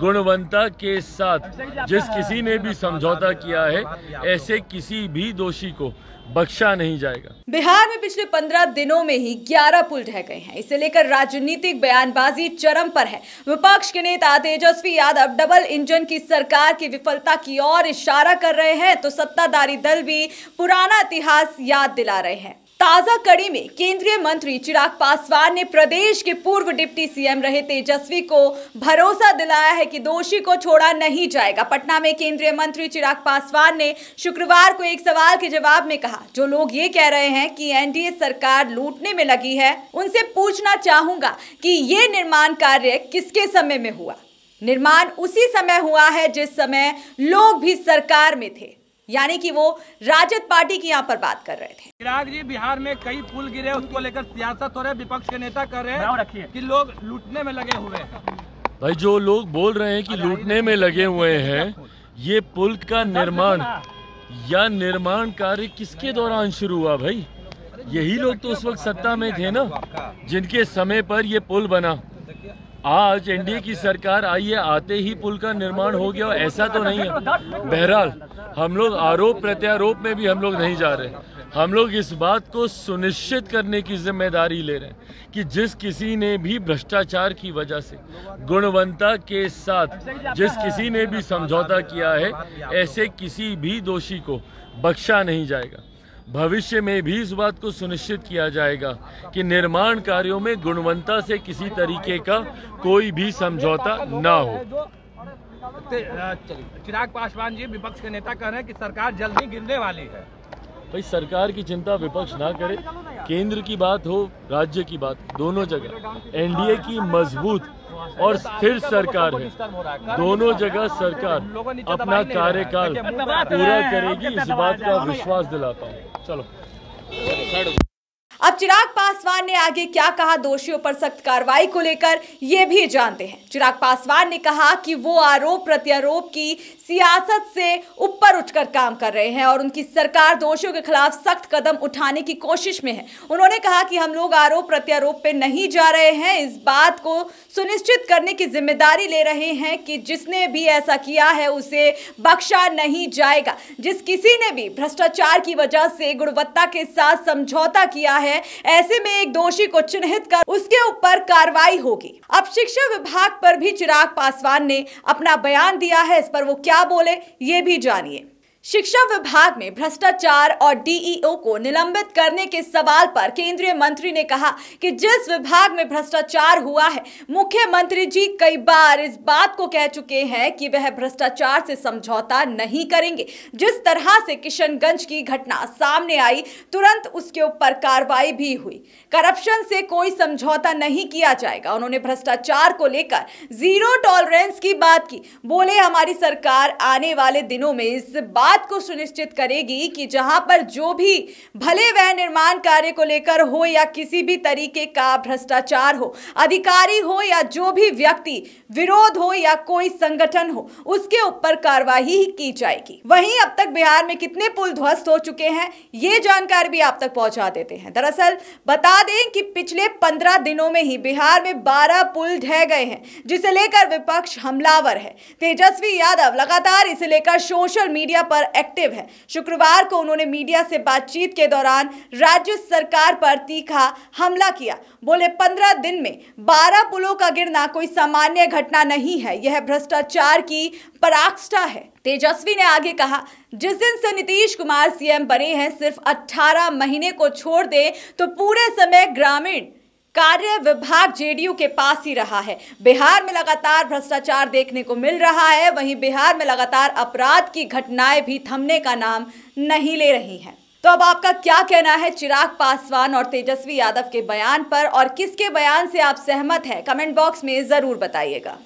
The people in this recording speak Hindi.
गुणवंता के साथ जिस किसी ने भी समझौता किया है ऐसे किसी भी दोषी को बख्शा नहीं जाएगा बिहार में पिछले पंद्रह दिनों में ही ग्यारह पुल ढह गए हैं इसे लेकर राजनीतिक बयानबाजी चरम पर है विपक्ष के नेता तेजस्वी यादव डबल इंजन की सरकार की विफलता की ओर इशारा कर रहे हैं तो सत्ताधारी दल भी पुराना इतिहास याद दिला रहे हैं ताजा कड़ी में केंद्रीय मंत्री चिराग पासवान ने प्रदेश के पूर्व डिप्टी सीएम रहे तेजस्वी को भरोसा दिलाया है कि दोषी को छोड़ा नहीं जाएगा पटना में केंद्रीय मंत्री चिराग पासवान ने शुक्रवार को एक सवाल के जवाब में कहा जो लोग ये कह रहे हैं कि एनडीए सरकार लूटने में लगी है उनसे पूछना चाहूंगा कि ये निर्माण कार्य किसके समय में हुआ निर्माण उसी समय हुआ है जिस समय लोग भी सरकार में थे यानी कि वो राजद पार्टी की यहाँ पर बात कर रहे थे चिराग जी बिहार में कई पुल गिरे उसको लेकर सियासत हो रहे विपक्ष के नेता कर रहे हैं कि लोग लूटने में लगे हुए हैं भाई जो लोग बोल रहे हैं कि लूटने में लगे हुए हैं ये पुल का निर्माण या निर्माण कार्य किसके दौरान शुरू हुआ भाई यही लोग तो उस वक्त सत्ता में थे ना जिनके समय पर ये पुल बना आज एनडीए की सरकार आई है आते ही पुल का निर्माण हो गया ऐसा तो नहीं है बहरहाल हम लोग आरोप प्रत्यारोप में भी हम लोग नहीं जा रहे हम लोग इस बात को सुनिश्चित करने की जिम्मेदारी ले रहे हैं कि जिस किसी ने भी भ्रष्टाचार की वजह से गुणवंता के साथ जिस किसी ने भी समझौता किया है ऐसे किसी भी दोषी को बख्शा नहीं जाएगा भविष्य में भी इस बात को सुनिश्चित किया जाएगा कि निर्माण कार्यों में गुणवत्ता से किसी तरीके का कोई भी समझौता ना हो चिराग पासवान जी विपक्ष के नेता कह रहे हैं कि सरकार जल्दी गिरने वाली है भाई सरकार की चिंता विपक्ष ना करे केंद्र की बात हो राज्य की बात दोनों जगह एनडीए की मजबूत और स्थिर सरकार है दोनों जगह सरकार अपना कार्यकाल पूरा करेगी इस बात का विश्वास दिलाता हूँ चलो अब चिराग पासवान ने आगे क्या कहा दोषियों पर सख्त कार्रवाई को लेकर ये भी जानते हैं चिराग पासवान ने कहा कि वो आरोप प्रत्यारोप की सियासत से ऊपर उठकर काम कर रहे हैं और उनकी सरकार दोषियों के खिलाफ सख्त कदम उठाने की कोशिश में है उन्होंने कहा कि हम लोग आरोप प्रत्यारोप पे नहीं जा रहे हैं इस बात को सुनिश्चित करने की जिम्मेदारी ले रहे हैं कि जिसने भी ऐसा किया है उसे बख्शा नहीं जाएगा जिस किसी ने भी भ्रष्टाचार की वजह से गुणवत्ता के साथ समझौता किया है है ऐसे में एक दोषी को चिन्हित कर उसके ऊपर कार्रवाई होगी अब शिक्षा विभाग पर भी चिराग पासवान ने अपना बयान दिया है इस पर वो क्या बोले ये भी जानिए शिक्षा विभाग में भ्रष्टाचार और डीईओ e को निलंबित करने के सवाल पर केंद्रीय मंत्री ने कहा कि जिस विभाग में भ्रष्टाचार हुआ है मुख्यमंत्री जी कई बार इस बात को कह चुके हैं कि वह भ्रष्टाचार से समझौता नहीं करेंगे जिस तरह से किशनगंज की घटना सामने आई तुरंत उसके ऊपर कार्रवाई भी हुई करप्शन से कोई समझौता नहीं किया जाएगा उन्होंने भ्रष्टाचार को लेकर जीरो टॉलरेंस की बात की बोले हमारी सरकार आने वाले दिनों में इस बात बात को सुनिश्चित करेगी कि जहां पर जो भी भले वह निर्माण कार्य को लेकर हो या किसी भी तरीके का भ्रष्टाचार हो अधिकारी हो या जो भी व्यक्ति विरोध हो या कोई संगठन हो उसके ऊपर कार्रवाई की जाएगी वहीं अब तक बिहार में कितने पुल ध्वस्त हो चुके हैं ये जानकारी भी आप तक पहुंचा देते हैं दरअसल बता दें कि पिछले पंद्रह दिनों में ही बिहार में बारह पुल ढह गए हैं जिसे लेकर विपक्ष हमलावर है तेजस्वी यादव लगातार इसे लेकर सोशल मीडिया पर पर एक्टिव है शुक्रवार को उन्होंने मीडिया से बातचीत के दौरान राज्य सरकार पर तीखा हमला किया बोले पंद्रह दिन में बारह पुलों का गिरना कोई सामान्य घटना नहीं है यह भ्रष्टाचार की पराक्षा है तेजस्वी ने आगे कहा जिस दिन से नीतीश कुमार सीएम बने हैं सिर्फ 18 महीने को छोड़ दें तो पूरे समय ग्रामीण कार्य विभाग जेडीयू के पास ही रहा है बिहार में लगातार भ्रष्टाचार देखने को मिल रहा है वहीं बिहार में लगातार अपराध की घटनाएं भी थमने का नाम नहीं ले रही हैं तो अब आपका क्या कहना है चिराग पासवान और तेजस्वी यादव के बयान पर और किसके बयान से आप सहमत हैं कमेंट बॉक्स में ज़रूर बताइएगा